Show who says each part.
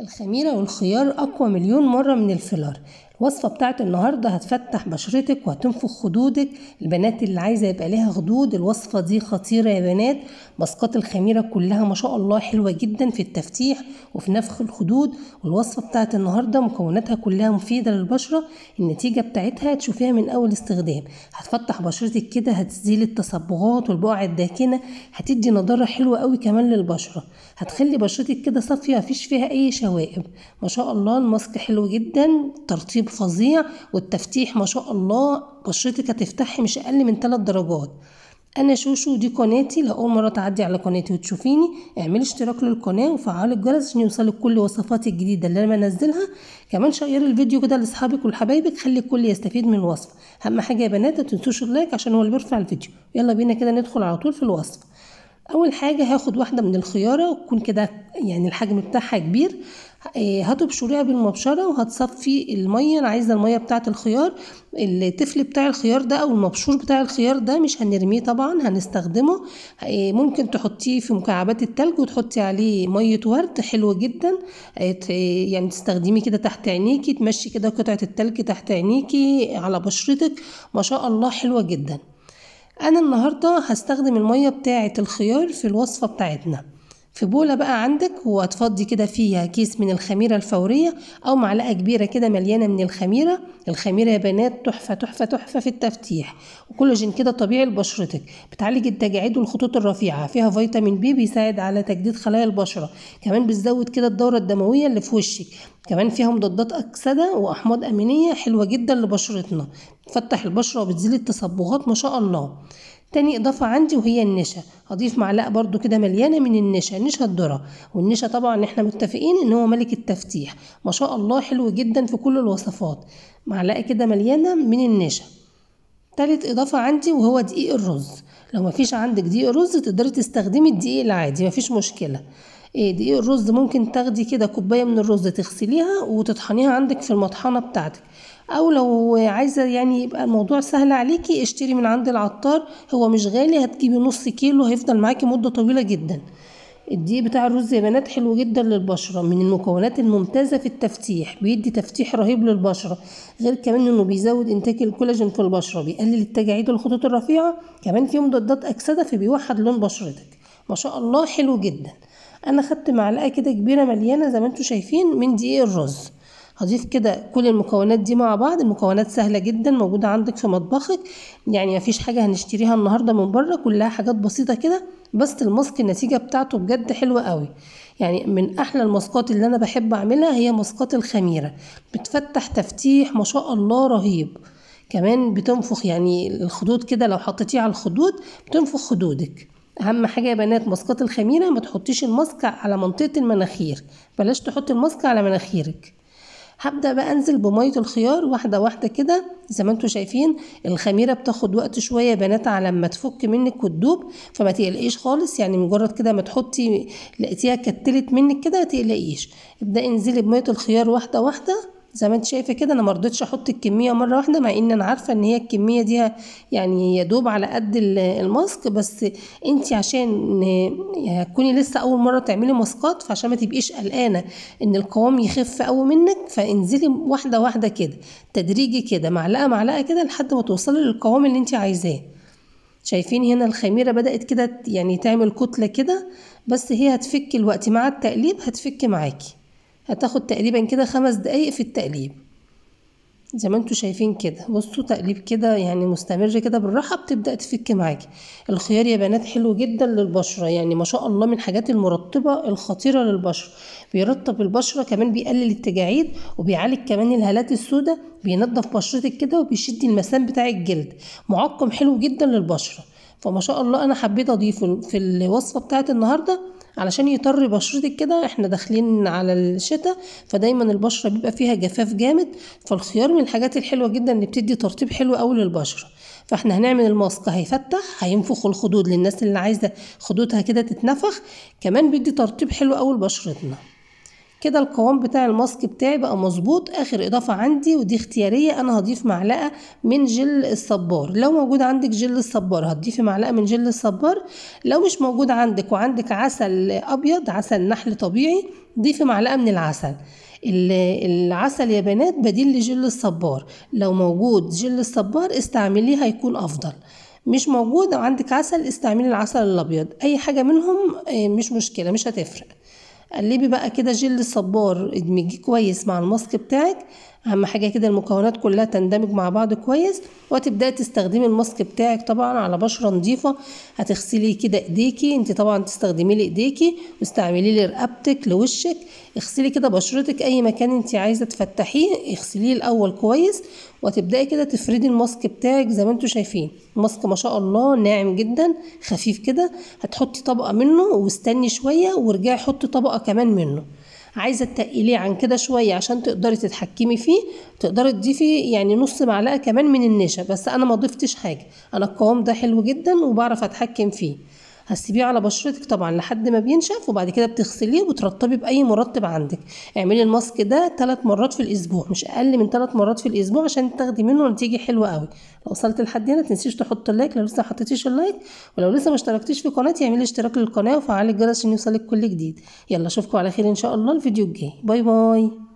Speaker 1: الخميرة والخيار أقوى مليون مرة من الفلار الوصفة بتاعت النهاردة هتفتح بشرتك وهتنفخ خدودك البنات اللي عايزة يبقى ليها خدود الوصفة دي خطيرة يا بنات مسقات الخميرة كلها ما شاء الله حلوة جدا في التفتيح وفي نفخ الخدود والوصفة بتاعت النهاردة مكوناتها كلها مفيدة للبشرة النتيجة بتاعتها تشوفيها من أول استخدام هتفتح بشرتك كده هتزيل التصبغات والبقع الداكنة هتدي نضارة حلوة قوي كمان للبشرة هتخلي بشرتك كده صافية مفيش فيها أي شوائب ما شاء الله الماسك حلو جدا ترطيب نتيجة فظيع والتفتيح ما شاء الله بشرتك هتفتحي مش أقل من ثلاث درجات انا شوشو دي قناتي لاول مره تعدي على قناتي وتشوفيني اعملي اشتراك للقناه وفعلي الجرس عشان يوصلك كل وصفاتي الجديده اللي انا بنزلها كمان شيري الفيديو كده لاصحابك ولحبايبك خلي الكل يستفيد من الوصفه اهم حاجه يا بنات متنسوش اللايك عشان هو اللي بيرفع الفيديو يلا بينا كده ندخل على طول في الوصفه اول حاجه هاخد واحده من الخياره تكون كده يعني الحجم بتاعها كبير هتبشريها آه، بالمبشره وهتصفي الميه انا عايزه الميه بتاعه الخيار التفل بتاع الخيار ده او المبشور بتاع الخيار ده مش هنرميه طبعا هنستخدمه آه، ممكن تحطيه في مكعبات التلج وتحطي عليه ميه ورد حلو جدا آه، يعني تستخدمي كده تحت عينيكي تمشي كده قطعه التلج تحت عينيكي على بشرتك ما شاء الله حلوه جدا انا النهاردة هستخدم المية بتاعة الخيار في الوصفة بتاعتنا في بولة بقى عندك وهتفضي كده فيها كيس من الخميرة الفورية أو معلقة كبيرة كده مليانة من الخميرة الخميرة يا بنات تحفة تحفة تحفة في التفتيح وكولاجين كده طبيعي لبشرتك بتعالج التجاعيد والخطوط الرفيعة فيها فيتامين بي بيساعد على تجديد خلايا البشرة كمان بتزود كده الدورة الدموية اللي في وشك كمان فيها مضادات أكسدة وأحماض أمينية حلوة جدا لبشرتنا بتفتح البشرة وبتزيل التصبغات ما شاء الله تاني إضافة عندي وهي النشا هضيف معلقة برضو كده مليانة من النشا نشا الذرة والنشا طبعا احنا متفقين ان هو ملك التفتيح ما شاء الله حلو جدا في كل الوصفات معلقة كده مليانة من النشا تالت إضافة عندي وهو دقيق الرز لو مفيش عندك دقيق رز تقدري تستخدمي الدقيق العادي مفيش مشكلة إيه، دقيق الرز ممكن تاخدي كده كوبايه من الرز تغسليها وتطحنيها عندك في المطحنه بتاعتك او لو عايزه يعني يبقى الموضوع سهل عليكي اشتري من عند العطار هو مش غالي هتجيبي نص كيلو هيفضل معاكي مده طويله جدا الدقيق بتاع الرز يا بنات حلو جدا للبشره من المكونات الممتازه في التفتيح بيدي تفتيح رهيب للبشره غير كمان انه بيزود انتاج الكولاجين في البشره بيقلل التجاعيد والخطوط الرفيعه كمان فيه مضادات اكسده فبيوحد لون بشرتك ما شاء الله حلو جدا انا خدت معلقه كده كبيره مليانه زي ما انتم شايفين من دقيق الرز هضيف كده كل المكونات دي مع بعض المكونات سهله جدا موجوده عندك في مطبخك يعني مفيش حاجه هنشتريها النهارده من بره كلها حاجات بسيطه كده بس الماسك النتيجه بتاعته بجد حلوه قوي يعني من احلى الماسكات اللي انا بحب اعملها هي ماسكات الخميره بتفتح تفتيح ما شاء الله رهيب كمان بتنفخ يعني الخدود كده لو حطيتيه على الخدود بتنفخ خدودك اهم حاجه يا بنات ماسكات الخميره ما تحطيش الماسك على منطقه المناخير بلاش تحطي الماسك على مناخيرك هبدا بقى انزل بميه الخيار واحده واحده كده زي ما انتم شايفين الخميره بتاخد وقت شويه يا بنات على ما تفك منك وتدوب فما تقلقيش خالص يعني مجرد كده ما تحطي لقيتيها كتلت منك كده ما تقلقيش ابداي انزلي بميه الخيار واحده واحده زي ما انت شايفه كده انا ما رضيتش احط الكميه مره واحده مع ان انا عارفه ان هي الكميه دي يعني يا دوب على قد الماسك بس انت عشان يعني هتكوني لسه اول مره تعملي ماسكات فعشان ما تبقيش قلقانه ان القوام يخف قوي منك فانزلي واحده واحده كده تدريجي كده معلقه معلقه كده لحد ما توصلي للقوام اللي انت عايزاه شايفين هنا الخميرة بدأت كده يعني تعمل كتلة كده بس هي هتفك الوقت مع التقليب هتفك معاكي هتاخد تقريبا كده خمس دقايق في التقليب زي ما انتوا شايفين كده بصوا تقليب كده يعني مستمر كده بالراحه بتبدا تفك معاكي الخيار يا بنات حلو جدا للبشره يعني ما شاء الله من الحاجات المرطبه الخطيره للبشره بيرطب البشره كمان بيقلل التجاعيد وبيعالج كمان الهالات السوداء بينضف بشرتك كده وبيشد المسام بتاع الجلد معقم حلو جدا للبشره فما شاء الله انا حبيت اضيفه في الوصفه بتاعت النهارده علشان يطري بشرتك كده احنا داخلين على الشتاء فدايما البشره بيبقى فيها جفاف جامد فالخيار من الحاجات الحلوه جدا اللي بتدي ترطيب حلو قوي للبشره فاحنا هنعمل الماسك هيفتح هينفخ الخدود للناس اللي عايزه خدودها كده تتنفخ كمان بيدي ترطيب حلو قوي لبشرتنا كده القوام بتاع الماسك بتاعي بقى مظبوط اخر اضافه عندي ودي اختياريه انا هضيف معلقه من جل الصبار لو موجود عندك جل الصبار هتضيفي معلقه من جل الصبار لو مش موجود عندك وعندك عسل ابيض عسل نحل طبيعي ضيفي معلقه من العسل العسل يا بنات بديل لجل الصبار لو موجود جل الصبار استعمليه هيكون افضل مش موجود وعندك عندك عسل استعملي العسل الابيض اي حاجه منهم آه، مش مشكله مش هتفرق قلبي بقى كده جل الصبار ادمجيه كويس مع الماسك بتاعك اهم حاجه كده المكونات كلها تندمج مع بعض كويس وتبداي تستخدمي الماسك بتاعك طبعا على بشره نظيفه هتغسلي كده ايديكي انت طبعا تستخدمي لي ايديكي واستعملي لي رقبتك لوشك اغسلي كده بشرتك اي مكان انت عايزه تفتحيه اغسليه الاول كويس وتبداي كده تفردي الماسك بتاعك زي ما انتم شايفين الماسك ما شاء الله ناعم جدا خفيف كده هتحطي طبقه منه واستني شويه وارجعي حطي طبقه كمان منه عايزه تقليه عن كده شويه عشان تقدري تتحكمي فيه تقدري تضيفي يعني نص معلقه كمان من النشا بس انا ما ضفتش حاجه انا القوام ده حلو جدا وبعرف اتحكم فيه هتسيبيه على بشرتك طبعا لحد ما بينشف وبعد كده بتغسليه وبترطبي باي مرطب عندك اعملي الماسك ده ثلاث مرات في الاسبوع مش اقل من ثلاث مرات في الاسبوع عشان تاخدي منه نتيجه حلوه قوي لو وصلت لحد هنا تنسيش تحط اللايك لو لسه حطيتيش اللايك ولو لسه ما اشتركتيش في قناتي اعملي اشتراك للقناه وفعلي الجرس عشان يوصلك كل جديد يلا اشوفكم على خير ان شاء الله الفيديو الجاي باي باي